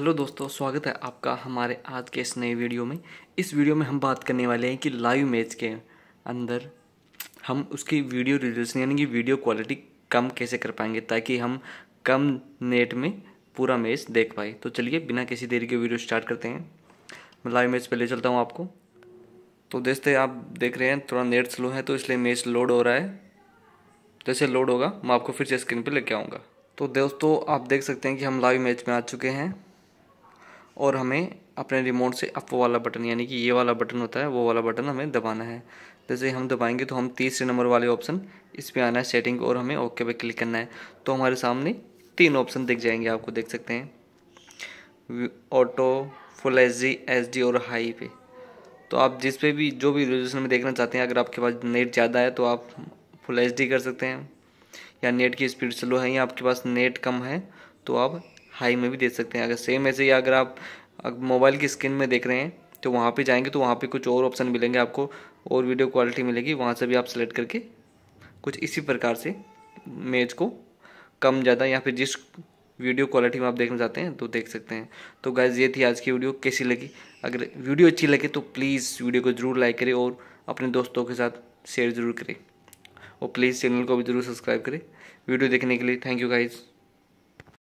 hello दोस्तों स्वागत है आपका हमारे आज के इस नए वीडियो में इस वीडियो में हम बात करने वाले हैं कि लाइव मैच के अंदर हम उसकी वीडियो रिजोल्यूशन यानी कि वीडियो क्वालिटी कम कैसे कर पाएंगे ताकि हम कम नेट में पूरा मैच देख पाए तो चलिए बिना किसी देरी के वीडियो स्टार्ट करते हैं मैं लाइव मैच पर ले चलता हूँ आपको तो जैसे आप देख रहे हैं थोड़ा नेट स्लो है तो इसलिए मैच लोड हो रहा है जैसे लोड होगा मैं आपको फिर से स्क्रीन पर लेके आऊँगा तो दोस्तों आप देख सकते हैं कि हम लाइव मैच में आ चुके हैं और हमें अपने रिमोट से अप वाला बटन यानी कि ये वाला बटन होता है वो वाला बटन हमें दबाना है जैसे हम दबाएंगे तो हम तीसरे नंबर वाले ऑप्शन इस पर आना है सेटिंग और हमें ओके पे क्लिक करना है तो हमारे सामने तीन ऑप्शन दिख जाएंगे आपको देख सकते हैं ऑटो फुल एच डी और हाई पे तो आप जिस पे भी जो भी रेजोल्यूशन में देखना चाहते हैं अगर आपके पास नेट ज़्यादा है तो आप फुल एच कर सकते हैं या नेट की स्पीड स्लो है या आपके पास नेट कम है तो आप हाई में भी दे सकते हैं अगर सेम ऐसे ही अगर आप मोबाइल की स्क्रीन में देख रहे हैं तो वहाँ पे जाएंगे तो वहाँ पे कुछ और ऑप्शन मिलेंगे आपको और वीडियो क्वालिटी मिलेगी वहाँ से भी आप सेलेक्ट करके कुछ इसी प्रकार से मेज को कम ज़्यादा या फिर जिस वीडियो क्वालिटी में आप देखना चाहते हैं तो देख सकते हैं तो गाइज ये थी आज की वीडियो कैसी लगी अगर वीडियो अच्छी लगे तो प्लीज़ वीडियो को ज़रूर लाइक करें और अपने दोस्तों के साथ शेयर ज़रूर करें और प्लीज़ चैनल को भी ज़रूर सब्सक्राइब करें वीडियो देखने के लिए थैंक यू गाइज़